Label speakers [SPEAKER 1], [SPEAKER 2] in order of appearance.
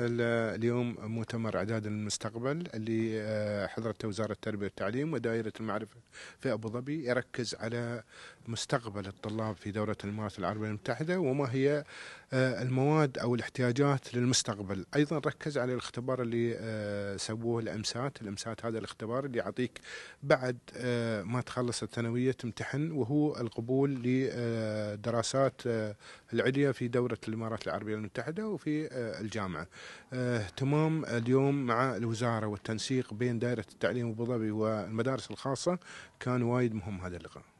[SPEAKER 1] اليوم مؤتمر اعداد المستقبل اللي آه، حضرته وزاره التربيه والتعليم ودائره المعرفه في ابو ظبي يركز على مستقبل الطلاب في دوله الامارات العربيه المتحده وما هي آه، المواد او الاحتياجات للمستقبل ايضا ركز على الاختبار اللي آه، سووه الامسات الامسات هذا الاختبار اللي يعطيك بعد آه، ما تخلص الثانويه تمتحن وهو القبول لدراسات العليا في دوره الامارات العربيه المتحده وفي الجامعه اهتمام اليوم مع الوزاره والتنسيق بين دائره التعليم ابو ظبي والمدارس الخاصه كان وايد مهم هذا اللقاء